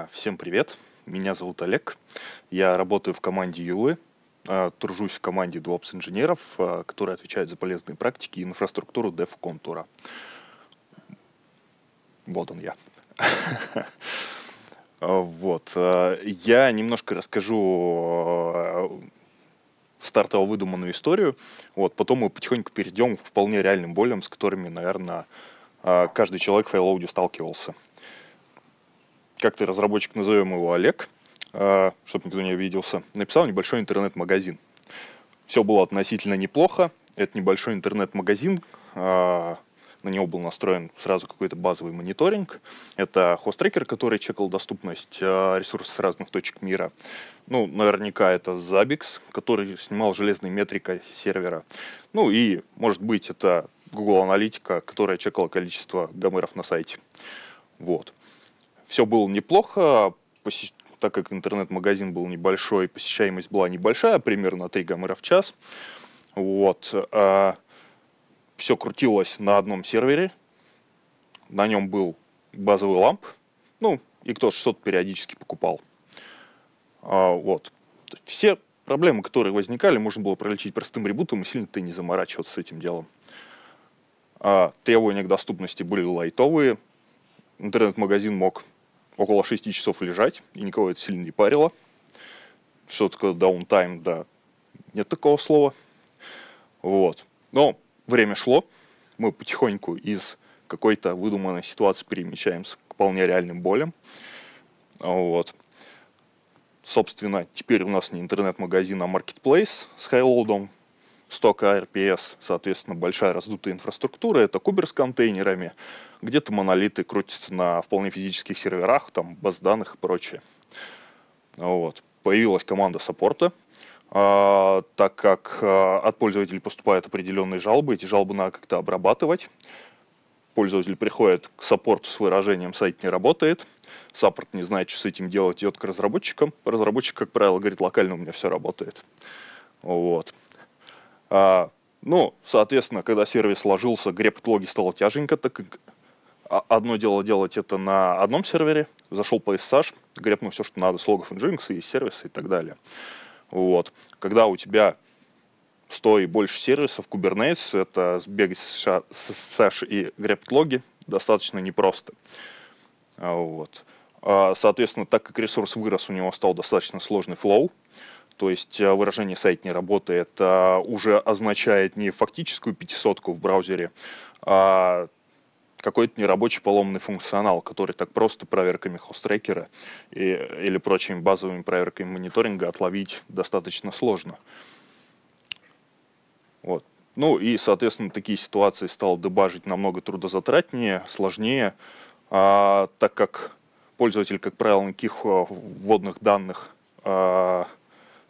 А, всем привет, меня зовут Олег, я работаю в команде Юлы, а, тружусь в команде DevOps инженеров, а, которые отвечают за полезные практики и инфраструктуру Dev DevContura. Вот он я. Вот. Я немножко расскажу стартово выдуманную историю. Вот. Потом мы потихоньку перейдем к вполне реальным болям, с которыми, наверное, каждый человек в файлоуде сталкивался как ты разработчик, назовем его Олег, а, чтобы никто не обиделся, написал небольшой интернет-магазин. Все было относительно неплохо. Это небольшой интернет-магазин, а, на него был настроен сразу какой-то базовый мониторинг. Это хост-трекер, который чекал доступность а, ресурсов с разных точек мира. Ну, наверняка это Zabbix, который снимал железной метрикой сервера. Ну и, может быть, это Google Аналитика, которая чекала количество гомеров на сайте. Вот все было неплохо, поси... так как интернет-магазин был небольшой, посещаемость была небольшая, примерно 3 гаммера в час. Вот. А, все крутилось на одном сервере. На нем был базовый ламп. Ну, и кто-то что-то периодически покупал. А, вот. Все проблемы, которые возникали, можно было пролечить простым ребутом и сильно-то не заморачиваться с этим делом. А, требования к доступности были лайтовые. Интернет-магазин мог около 6 часов лежать, и никого это сильно не парило. Что такое даунтайм, да, нет такого слова. Вот. Но время шло, мы потихоньку из какой-то выдуманной ситуации перемещаемся к вполне реальным болям. Вот. Собственно, теперь у нас не интернет-магазин, а маркетплейс с хайлоудом, 100 RPS, соответственно, большая раздутая инфраструктура, это кубер с контейнерами, где-то монолиты крутятся на вполне физических серверах, там баз данных и прочее. Вот. Появилась команда саппорта, а, так как а, от пользователей поступают определенные жалобы, эти жалобы надо как-то обрабатывать. Пользователь приходит к саппорту с выражением «сайт не работает», саппорт не знает, что с этим делать, идет к разработчикам. Разработчик, как правило, говорит «локально у меня все работает». Вот. А, ну, соответственно, когда сервис ложился, греб-логи стало тяженько, так а, одно дело делать это на одном сервере, зашел по SSH, гребнул все, что надо с логов Nginx и сервиса и так далее. Вот. Когда у тебя 100 и больше сервисов, Kubernetes, это сбегать с SSH и греб-логи достаточно непросто. А, вот. Соответственно, так как ресурс вырос, у него стал достаточно сложный флоу, то есть э, выражение «сайт не работает» э, уже означает не фактическую пятисотку в браузере, а какой-то нерабочий поломанный функционал, который так просто проверками хост-трекера и, или прочими базовыми проверками мониторинга отловить достаточно сложно. Вот. Ну и, соответственно, такие ситуации стало дебажить намного трудозатратнее, сложнее, а, так как пользователь, как правило, никаких э, вводных данных а,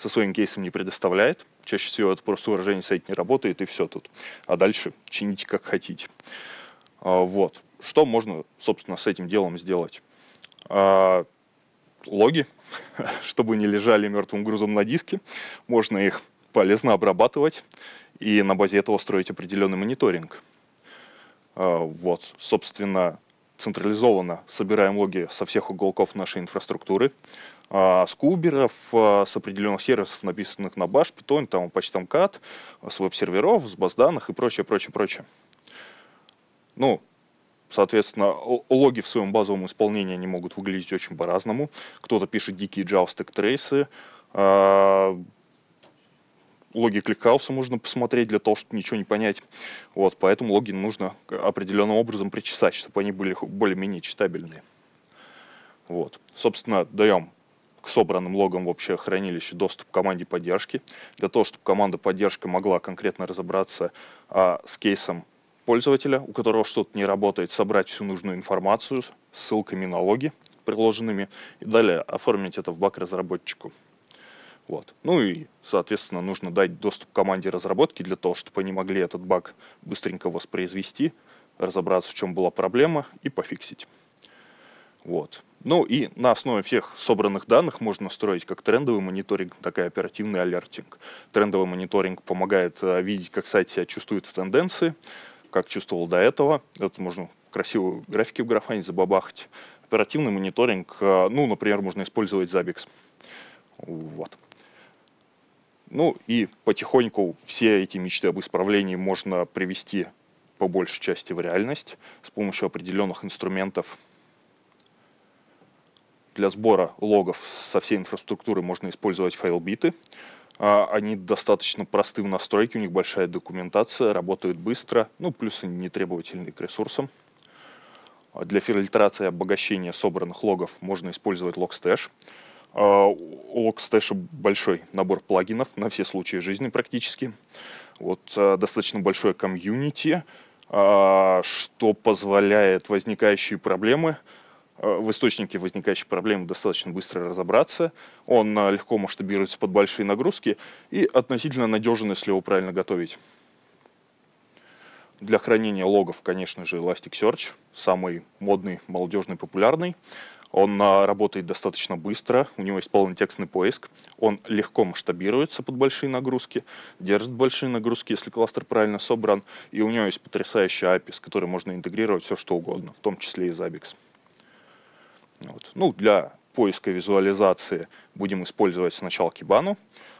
со своим кейсом не предоставляет. Чаще всего это просто выражение сайт не работает, и все тут. А дальше чините как хотите. А, вот. Что можно, собственно, с этим делом сделать? А, логи, чтобы не лежали мертвым грузом на диске, можно их полезно обрабатывать и на базе этого строить определенный мониторинг. А, вот, собственно, централизованно собираем логи со всех уголков нашей инфраструктуры, а, с куберов, а, с определенных сервисов, написанных на Bash, Python, там, почтам CAT, с веб-серверов, с баз данных и прочее, прочее, прочее. Ну, соответственно, логи в своем базовом исполнении они могут выглядеть очень по-разному. Кто-то пишет дикие JavaStack трейсы, а, логи кликхауса можно посмотреть для того, чтобы ничего не понять. Вот, поэтому логи нужно определенным образом причесать, чтобы они были более-менее читабельные. Вот. Собственно, даем к собранным логам вообще общее хранилище доступ к команде поддержки, для того, чтобы команда поддержки могла конкретно разобраться а, с кейсом пользователя, у которого что-то не работает, собрать всю нужную информацию, ссылками на логи приложенными, и далее оформить это в бак разработчику. Вот. Ну и, соответственно, нужно дать доступ команде разработки для того, чтобы они могли этот баг быстренько воспроизвести, разобраться, в чем была проблема, и пофиксить. Вот. Ну и на основе всех собранных данных можно строить как трендовый мониторинг, так и оперативный алертинг. Трендовый мониторинг помогает а, видеть, как сайт себя чувствует в тенденции, как чувствовал до этого. Это можно красивые графики в графане забабахать. Оперативный мониторинг, а, ну, например, можно использовать Zabbix. Вот. Ну и потихоньку все эти мечты об исправлении можно привести по большей части в реальность с помощью определенных инструментов. Для сбора логов со всей инфраструктуры можно использовать файлбиты. А, они достаточно просты в настройке, у них большая документация, работают быстро, ну плюс они не требовательны к ресурсам. А для фильтрации и обогащения собранных логов можно использовать стэш а, у Logstash большой набор плагинов на все случаи жизни практически. Вот э, достаточно большое комьюнити, а, что позволяет возникающие проблемы э, в источнике возникающей проблемы достаточно быстро разобраться, он э, легко масштабируется под большие нагрузки и относительно надежен, если его правильно готовить. Для хранения логов, конечно же, Elasticsearch, самый модный, молодежный, популярный. Он а, работает достаточно быстро, у него есть полный текстный поиск, он легко масштабируется под большие нагрузки, держит большие нагрузки, если кластер правильно собран, и у него есть потрясающая API, с которой можно интегрировать все, что угодно, в том числе и Zabbix. Вот. Ну, для поиска визуализации будем использовать сначала Kibana,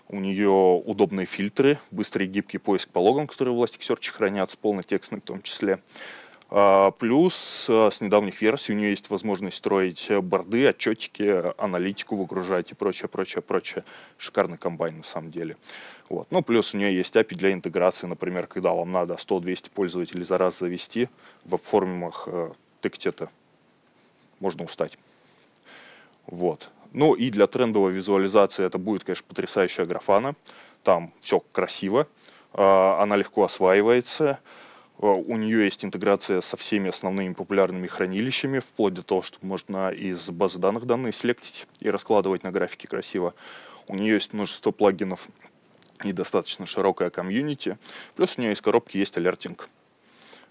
У нее удобные фильтры, быстрый и гибкий поиск по логам, которые в Elasticsearch хранятся, полный текстный в том числе. А, плюс э, с недавних версий у нее есть возможность строить э, борды, отчетики, аналитику выгружать и прочее, прочее, прочее. Шикарный комбайн на самом деле. Вот. Ну, плюс у нее есть API для интеграции, например, когда вам надо 100-200 пользователей за раз завести в формах э, это Можно устать. Вот. Ну и для трендовой визуализации это будет, конечно, потрясающая графана. Там все красиво, а, она легко осваивается. Э, у нее есть интеграция со всеми основными популярными хранилищами, вплоть до того, что можно из базы данных данные селектить и раскладывать на графике красиво. У нее есть множество плагинов и достаточно широкая комьюнити. Плюс у нее из коробки есть алертинг.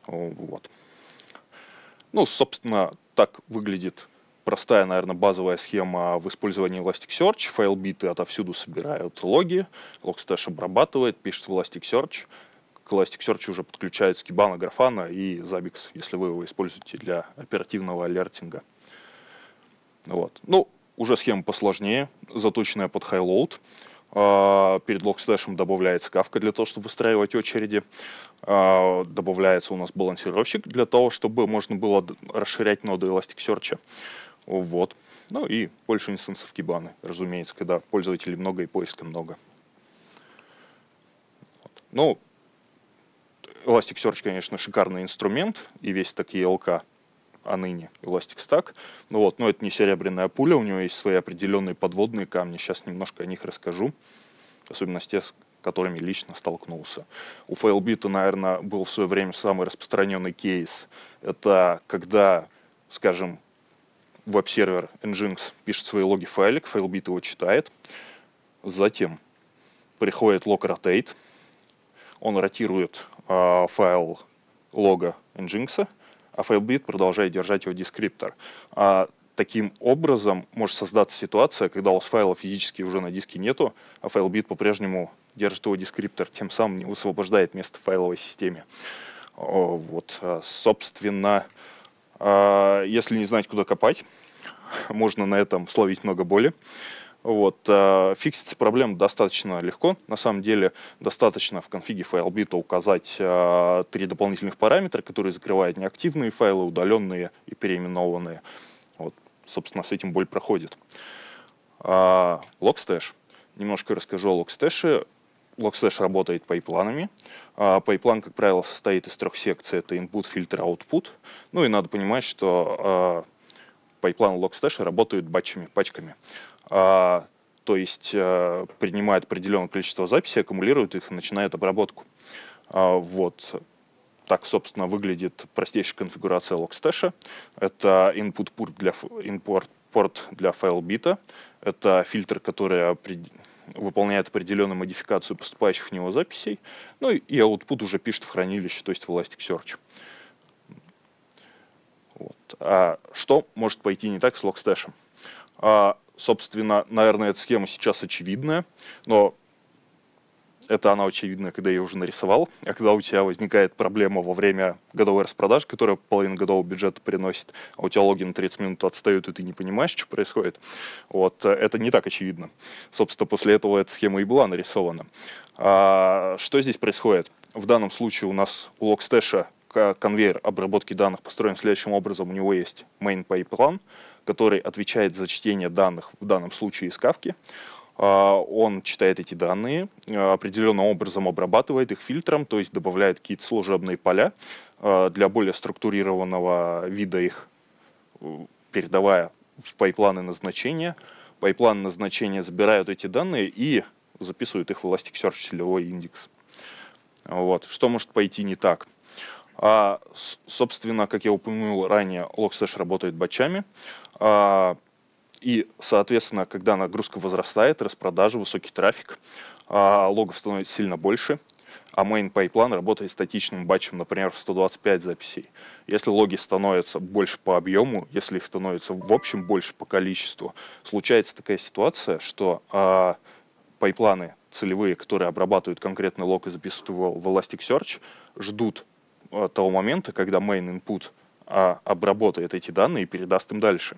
Вот. Ну, собственно, так выглядит простая, наверное, базовая схема в использовании Elasticsearch. Файлбиты отовсюду собирают логи, Logstash обрабатывает, пишет в Elasticsearch, к Elasticsearch уже подключаются Kibana, Grafana и Zabbix, если вы его используете для оперативного алертинга. Вот. Ну, уже схема посложнее, заточенная под хайлоуд. Перед локстэшем добавляется кавка для того, чтобы выстраивать очереди. А, добавляется у нас балансировщик для того, чтобы можно было расширять ноды Elasticsearch. Вот. Ну и больше инстансов кибаны, разумеется, когда пользователей много и поиска много. Вот. Ну, Elasticsearch, конечно, шикарный инструмент, и весь такие ЛК, e а ныне Ну Вот, но это не серебряная пуля, у него есть свои определенные подводные камни. Сейчас немножко о них расскажу, особенно те, с которыми лично столкнулся. У Failbit, наверное, был в свое время самый распространенный кейс. Это когда, скажем, веб-сервер Nginx пишет свои логи файлик, Failbit его читает, затем приходит лог rotate, он ротирует Э, файл лога Nginx, а файлбит продолжает держать его дескриптор. А таким образом может создаться ситуация, когда у вас файла физически уже на диске нету, а файлбит по-прежнему держит его дескриптор, тем самым не высвобождает место в файловой системе. Вот, э, собственно, э, если не знать, куда копать, можно на этом словить много боли. Вот, э, фиксить проблему достаточно легко. На самом деле, достаточно в конфиге FileBit указать э, три дополнительных параметра, которые закрывают неактивные файлы, удаленные и переименованные. Вот, собственно, с этим боль проходит. Э, Logstash. Немножко расскажу о Logstash. Logstash работает пайпланами. Пайплан, как правило, состоит из трех секций. Это input, фильтр, output. Ну и надо понимать, что пайплан Logstash работают батчами, пачками а, то есть а, принимает определенное количество записей, аккумулирует их и начинает обработку. А, вот. Так, собственно, выглядит простейшая конфигурация Logstash. Это input-port для, import порт для файл-бита. Это фильтр, который определ... выполняет определенную модификацию поступающих в него записей. Ну и output уже пишет в хранилище, то есть в Elasticsearch. Вот. А что может пойти не так с Logstash? А, собственно, наверное, эта схема сейчас очевидная, но это она очевидная, когда я уже нарисовал, а когда у тебя возникает проблема во время годовой распродаж, которая половину годового бюджета приносит, а у тебя логин 30 минут отстают, и ты не понимаешь, что происходит, вот, э, это не так очевидно. Собственно, после этого эта схема и была нарисована. А, что здесь происходит? В данном случае у нас у Logstash конвейер обработки данных построен следующим образом. У него есть main pay план, который отвечает за чтение данных, в данном случае из Кавки. А, он читает эти данные, а, определенным образом обрабатывает их фильтром, то есть добавляет какие-то служебные поля а, для более структурированного вида их, э, передавая в пайпланы назначения. Пайпланы назначения забирают эти данные и записывают их в Elasticsearch целевой индекс. Вот. Что может пойти не так? А, собственно, как я упомянул ранее, Logstash работает батчами. А, и, соответственно, когда нагрузка возрастает, распродажи, высокий трафик, а, логов становится сильно больше, а main пайплайн работает статичным батчем, например, в 125 записей. Если логи становятся больше по объему, если их становится в общем больше по количеству, случается такая ситуация, что а, пайпланы целевые, которые обрабатывают конкретный лог и записывают его в Elasticsearch, ждут Э, того момента, когда main input а, обработает эти данные и передаст им дальше.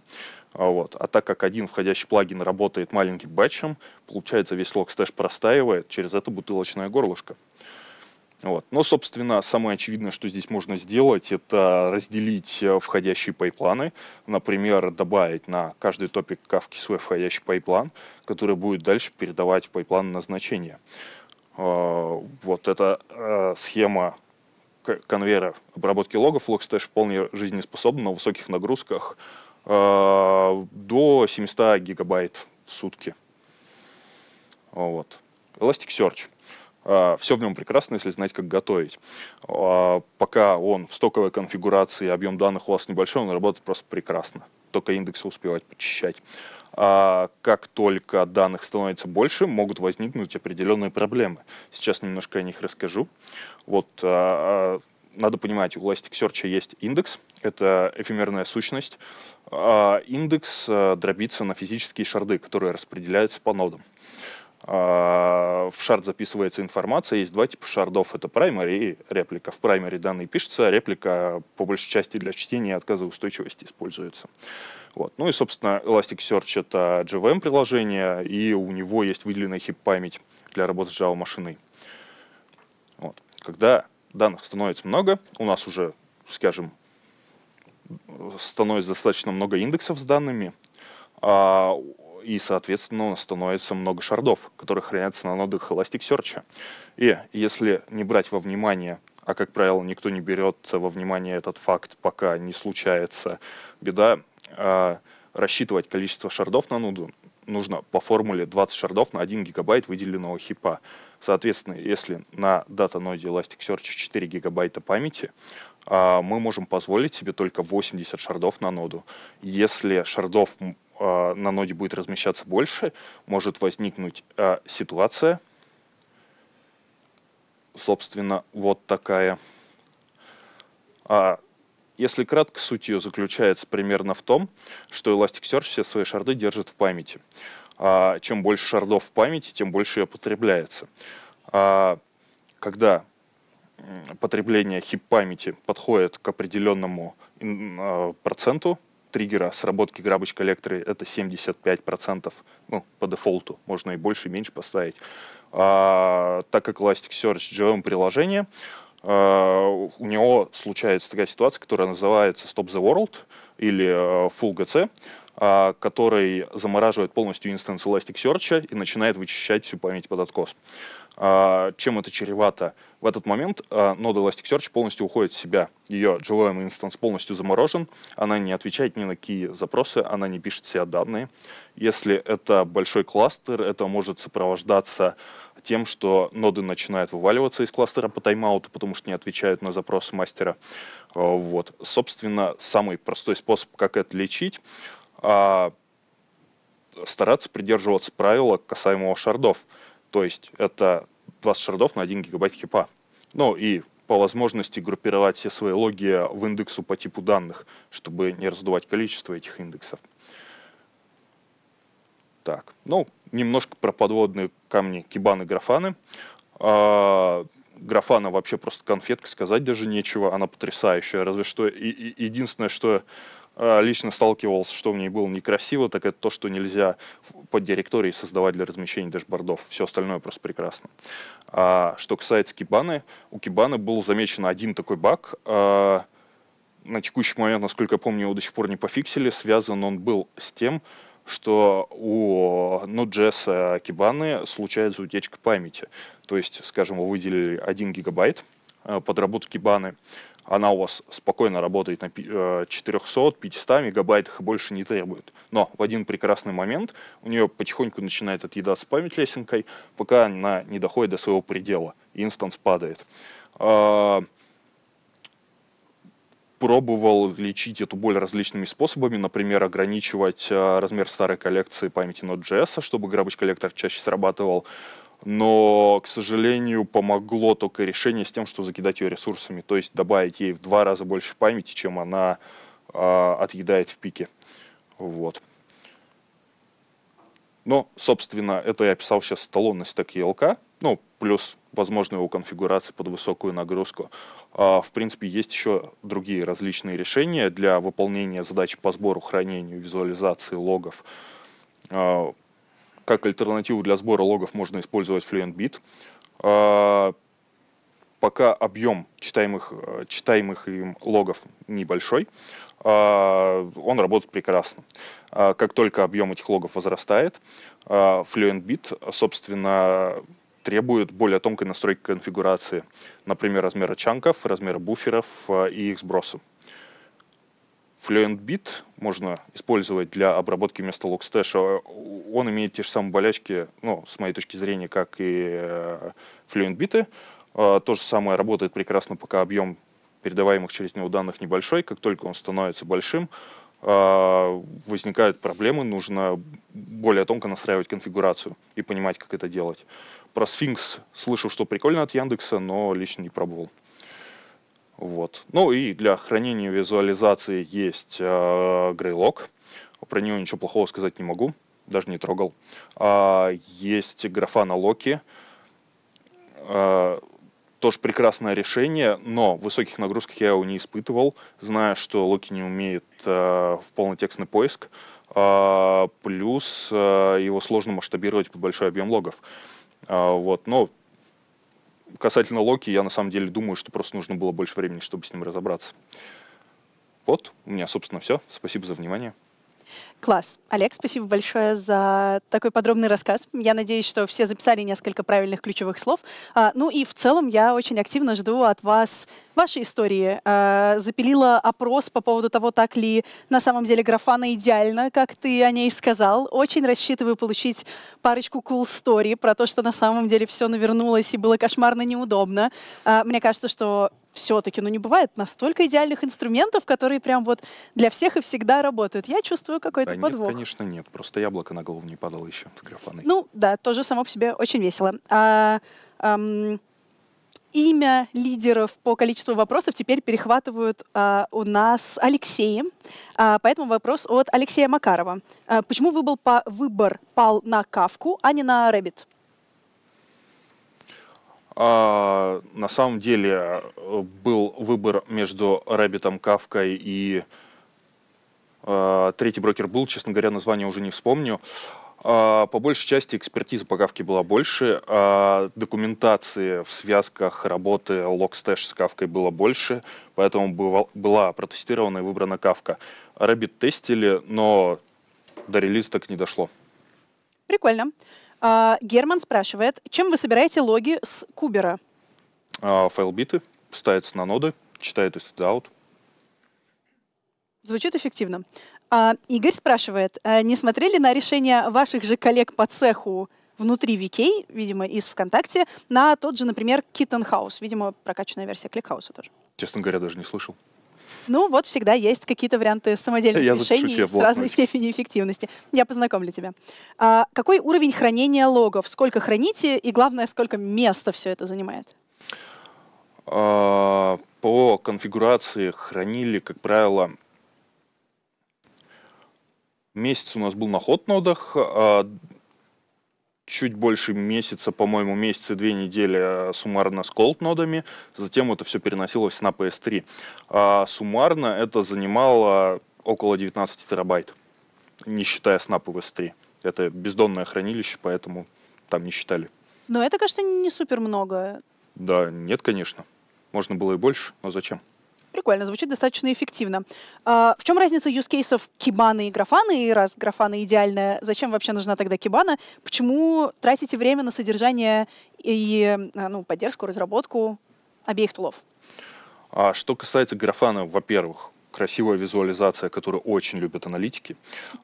А, вот. А так как один входящий плагин работает маленьким батчем, получается весь лог стэш простаивает через это бутылочное горлышко. Вот. Но, собственно, самое очевидное, что здесь можно сделать, это разделить э, входящие пайпланы. Например, добавить на каждый топик кавки свой входящий пайплан, который будет дальше передавать в пайплан назначение. Э, вот эта схема конвейера обработки логов лог Logstash вполне жизнеспособен на высоких нагрузках э, до 700 гигабайт в сутки. Вот. Elasticsearch. Э, все в нем прекрасно, если знать, как готовить. Э, пока он в стоковой конфигурации, объем данных у вас небольшой, он работает просто прекрасно. Только индексы успевать почищать. А, как только данных становится больше, могут возникнуть определенные проблемы. Сейчас немножко о них расскажу. Вот а, а, надо понимать, у Elasticsearch есть индекс, это эфемерная сущность. Индекс э, дробится на физические шарды, которые распределяются по нодам. А, в шард записывается информация, есть два типа шардов, это праймари и реплика. В праймари данные пишется, а реплика по большей части для чтения и отказа устойчивости используется. Вот. Ну и, собственно, Elasticsearch — это JVM-приложение, и у него есть выделенная хип-память для работы с Java-машиной. Вот. Когда данных становится много, у нас уже, скажем, становится достаточно много индексов с данными, а и, соответственно, становится много шардов, которые хранятся на нодах Elasticsearch. И если не брать во внимание а, как правило, никто не берет во внимание этот факт, пока не случается беда, э, рассчитывать количество шардов на ноду нужно по формуле 20 шардов на 1 гигабайт выделенного хипа. Соответственно, если на дата-ноде Elasticsearch 4 гигабайта памяти, а, мы можем позволить себе только 80 шардов на ноду. Если шардов э, на ноде будет размещаться больше, может возникнуть э, ситуация, собственно, вот такая. А, если кратко, суть ее заключается примерно в том, что Elasticsearch все свои шарды держит в памяти. А, чем больше шардов в памяти, тем больше ее потребляется. А, когда потребление хип-памяти подходит к определенному а, проценту, триггера сработки грабоч коллекторы это 75%, ну, по дефолту, можно и больше, и меньше поставить. А, так как Elasticsearch JVM приложение, Uh, а, у него случается такая ситуация, которая называется Stop the World или э, Full GC. А, который замораживает полностью инстанс Elasticsearch и начинает вычищать всю память под откос. А, чем это чревато? В этот момент а, нода Elasticsearch полностью уходит в себя. Ее JVM инстанс полностью заморожен, она не отвечает ни на какие запросы, она не пишет все данные. Если это большой кластер, это может сопровождаться тем, что ноды начинают вываливаться из кластера по тайм-ауту, потому что не отвечают на запросы мастера. Вот. Собственно, самый простой способ, как это лечить — а стараться придерживаться правила касаемого шардов. То есть это 20 шардов на 1 гигабайт хипа. Ну и по возможности группировать все свои логи в индексу по типу данных, чтобы не раздувать количество этих индексов. Так, ну, немножко про подводные камни кибаны графаны. А, графана вообще просто конфетка, сказать даже нечего, она потрясающая. Разве что и, и, единственное, что а, лично сталкивался, что в ней было некрасиво, так это то, что нельзя под директорией создавать для размещения дашбордов. Все остальное просто прекрасно. А, что касается Кибаны, у Кибаны был замечен один такой баг. А, на текущий момент, насколько я помню, его до сих пор не пофиксили. Связан он был с тем, что у Node.js а, Кибаны случается утечка памяти. То есть, скажем, вы выделили 1 гигабайт а, под работу Кибаны, она у вас спокойно работает на 400-500 э, мегабайтах и больше не требует. Но в один прекрасный момент у нее потихоньку начинает отъедаться память лесенкой, пока она не доходит до своего предела. Инстанс падает. А, пробовал лечить эту боль различными способами, например, ограничивать э, размер старой коллекции памяти Node.js, чтобы грабоч-коллектор чаще срабатывал но, к сожалению, помогло только решение с тем, что закидать ее ресурсами, то есть добавить ей в два раза больше памяти, чем она э, отъедает в пике. Вот. Но, собственно, это я описал сейчас эталонный стек ELK, ну, плюс, возможно, его конфигурации под высокую нагрузку. А, в принципе, есть еще другие различные решения для выполнения задач по сбору, хранению, визуализации логов. А, как альтернативу для сбора логов можно использовать FluentBit. А, пока объем читаемых, э, читаемых им логов небольшой, а, он работает прекрасно. А, как только объем этих логов возрастает, FluentBit, собственно, требует более тонкой настройки конфигурации, например, размера чанков, размера буферов э, и их сброса. FluentBit можно использовать для обработки вместо Logstash. Он имеет те же самые болячки, ну, с моей точки зрения, как и э, FluentBit. Э, то же самое работает прекрасно, пока объем передаваемых через него данных небольшой. Как только он становится большим, э, возникают проблемы, нужно более тонко настраивать конфигурацию и понимать, как это делать. Про Sphinx слышал, что прикольно от Яндекса, но лично не пробовал. Вот. Ну и для хранения визуализации есть э, Про него ничего плохого сказать не могу, даже не трогал. А, есть графана Локи, а, тоже прекрасное решение, но высоких нагрузок я его не испытывал, зная, что Локи не умеет э, в полнотекстный поиск, э, плюс э, его сложно масштабировать под большой объем логов. Э, вот, но касательно Локи, я на самом деле думаю, что просто нужно было больше времени, чтобы с ним разобраться. Вот, у меня, собственно, все. Спасибо за внимание. Класс. Олег, спасибо большое за такой подробный рассказ. Я надеюсь, что все записали несколько правильных ключевых слов. А, ну и в целом я очень активно жду от вас вашей истории. А, запилила опрос по поводу того, так ли на самом деле графана идеально, как ты о ней сказал. Очень рассчитываю получить парочку cool story про то, что на самом деле все навернулось и было кошмарно неудобно. А, мне кажется, что все-таки, ну не бывает настолько идеальных инструментов, которые прям вот для всех и всегда работают. Я чувствую какой-то да, подвох. Нет, конечно, нет. Просто яблоко на голову не падало еще с графаной. Ну да, тоже само по себе очень весело. А, эм, имя лидеров по количеству вопросов теперь перехватывают а, у нас Алексеи. А, поэтому вопрос от Алексея Макарова. А, почему выбыл выбор пал на Кавку, а не на Рэббит? А, на самом деле э, был выбор между Рэббитом, Кавкой и а, третий брокер был, честно говоря, название уже не вспомню. А, по большей части экспертиза по Кавке была больше, а документации в связках работы Logstash с Кавкой было больше, поэтому бывал, была протестирована и выбрана Кавка. Рэббит тестили, но до релиза так не дошло. Прикольно. А, Герман спрашивает, чем вы собираете логи с Кубера? А, биты, ставятся на ноды, читает из out. Звучит эффективно. А, Игорь спрашивает, а не смотрели на решение ваших же коллег по цеху внутри VK, видимо, из ВКонтакте, на тот же, например, Kitten House, видимо, прокачанная версия ClickHouse тоже? Честно говоря, даже не слышал. Ну, вот всегда есть какие-то варианты самодельных я решений шучу, с разной ночь. степенью эффективности. Я познакомлю тебя. А, какой уровень хранения логов? Сколько храните? И главное, сколько места все это занимает? А, по конфигурации хранили, как правило, месяц у нас был на хот-нодах, чуть больше месяца, по-моему, месяца две недели э, суммарно с колд нодами, затем это все переносилось на PS3. А суммарно это занимало около 19 терабайт, не считая Snap PS3. Это бездонное хранилище, поэтому там не считали. Но это, кажется, не супер много. Да, нет, конечно. Можно было и больше, но зачем? Прикольно, звучит достаточно эффективно. А, в чем разница юзкейсов кибаны и графаны? И раз графана идеальная, зачем вообще нужна тогда кибана? Почему тратите время на содержание и а, ну, поддержку, разработку обеих тулов? А что касается графана, во-первых, красивая визуализация, которую очень любят аналитики.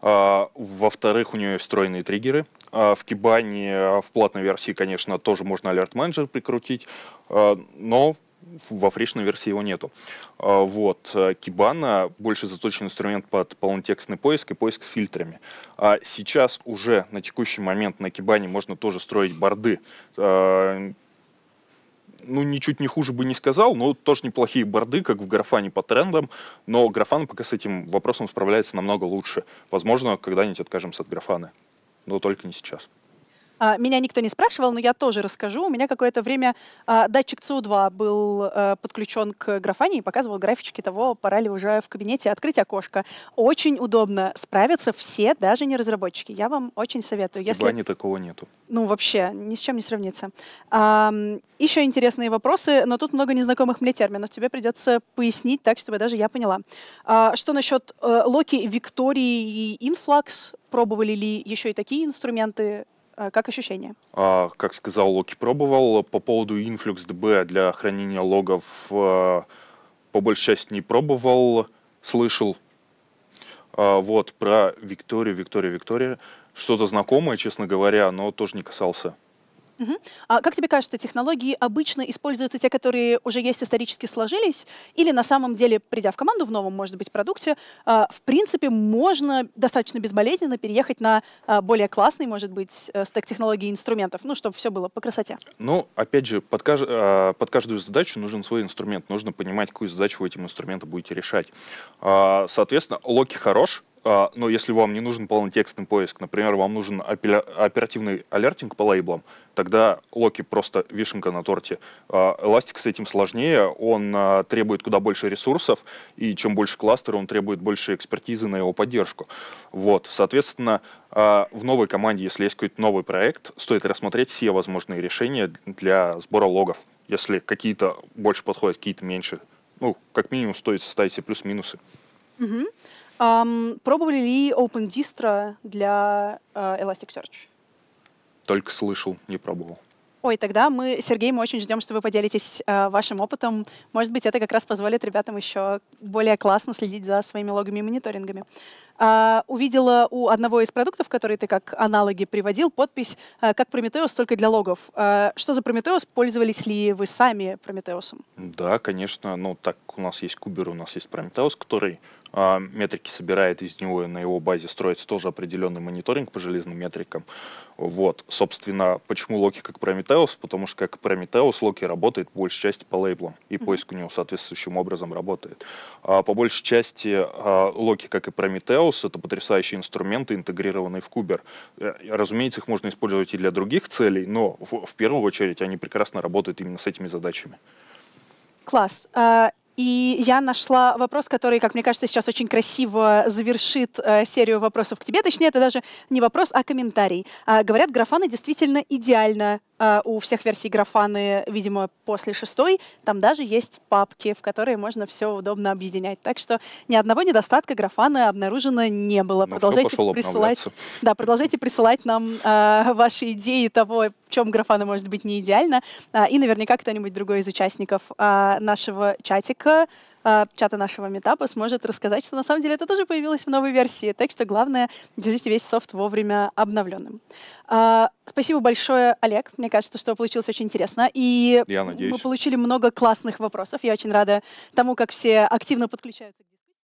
А, во-вторых, у нее встроенные триггеры. А, в Кибане а, в платной версии, конечно, тоже можно алерт-менеджер прикрутить, а, но во фрешной версии его нету. А, вот. Кибана э, больше заточен инструмент под полнотекстный поиск и поиск с фильтрами. А сейчас уже на текущий момент на Кибане можно тоже строить борды. А, ну, ничуть не хуже бы не сказал, но тоже неплохие борды, как в графане по трендам, но графан пока с этим вопросом справляется намного лучше. Возможно, когда-нибудь откажемся от графаны, но только не сейчас. А, меня никто не спрашивал, но я тоже расскажу. У меня какое-то время а, датчик ЦУ-2 был э, подключен к графане и показывал графички того, пора ли уже в кабинете открыть окошко. Очень удобно справиться все, даже не разработчики. Я вам очень советую. Если... В бане такого нету. Ну, вообще, ни с чем не сравнится. Еще интересные вопросы, но тут много незнакомых мне терминов. Тебе придется пояснить так, чтобы даже я поняла. А, что насчет э, Локи, Виктории и Инфлакс? Пробовали ли еще и такие инструменты? Э, как ощущения? А, как сказал Локи, пробовал. По поводу Influx DB для хранения логов э, по большей части не пробовал, слышал. А, вот, про Викторию, Викторию, Викторию. Что-то знакомое, честно говоря, но тоже не касался. Угу. А как тебе кажется, технологии обычно используются те, которые уже есть исторически сложились, или на самом деле, придя в команду в новом, может быть, продукте, а, в принципе, можно достаточно безболезненно переехать на а, более классный, может быть, э, стек технологий и инструментов, ну, чтобы все было по красоте? Ну, опять же, под, каж... А, под каждую задачу нужен свой инструмент, нужно понимать, какую задачу вы этим инструментом будете решать. Соответственно, Локи хорош, а, но если вам не нужен полнотекстный поиск, например, вам нужен оперативный алертинг по лейблам, тогда Локи просто вишенка на торте. А, эластик с этим сложнее, он а, требует куда больше ресурсов, и чем больше кластер, он требует больше экспертизы на его поддержку. Вот, соответственно, в новой команде, если есть какой-то новый проект, стоит рассмотреть все возможные решения для сбора логов. Если какие-то больше подходят, какие-то меньше. Ну, как минимум, стоит составить все плюс-минусы. Угу. Um, пробовали ли OpenDistro для uh, э, Elasticsearch? Только слышал, не пробовал. Ой, тогда мы, Сергей, мы очень ждем, что вы поделитесь э, вашим опытом. Может быть, это как раз позволит ребятам еще более классно следить за своими логами и мониторингами. Э, увидела у одного из продуктов, который ты как аналоги приводил, подпись э, «Как Прометеус, только для логов». Э, что за Прометеус? Пользовались ли вы сами Прометеусом? Да, конечно. Ну, так у нас есть Кубер, у нас есть Прометеус, который а, метрики собирает из него, и на его базе строится тоже определенный мониторинг по железным метрикам. Вот, собственно, почему Локи как Прометеус? Потому что как Прометеус Локи работает по большей части по лейблам, и поиск у него соответствующим образом работает. А по большей части а, Локи, как и Прометеус, это потрясающие инструменты, интегрированные в Кубер. Э, разумеется, их можно использовать и для других целей, но в, в первую очередь они прекрасно работают именно с этими задачами. Класс. А, и я нашла вопрос, который, как мне кажется, сейчас очень красиво завершит э, серию вопросов к тебе. Точнее, это даже не вопрос, а комментарий. А, говорят, графаны действительно идеально а, у всех версий графаны, видимо, после шестой, там даже есть папки, в которые можно все удобно объединять. Так что ни одного недостатка графана обнаружено не было. Ну, продолжайте присылать, да, продолжайте присылать нам э, ваши идеи того, в чем графана может быть не идеально, э, и наверняка кто-нибудь другой из участников э, нашего чатика Э, чата нашего метапа сможет рассказать, что на самом деле это тоже появилось в новой версии. Так что главное, держите весь софт вовремя обновленным. А, спасибо большое, Олег. Мне кажется, что получилось очень интересно. И мы получили много классных вопросов. Я очень рада тому, как все активно подключаются.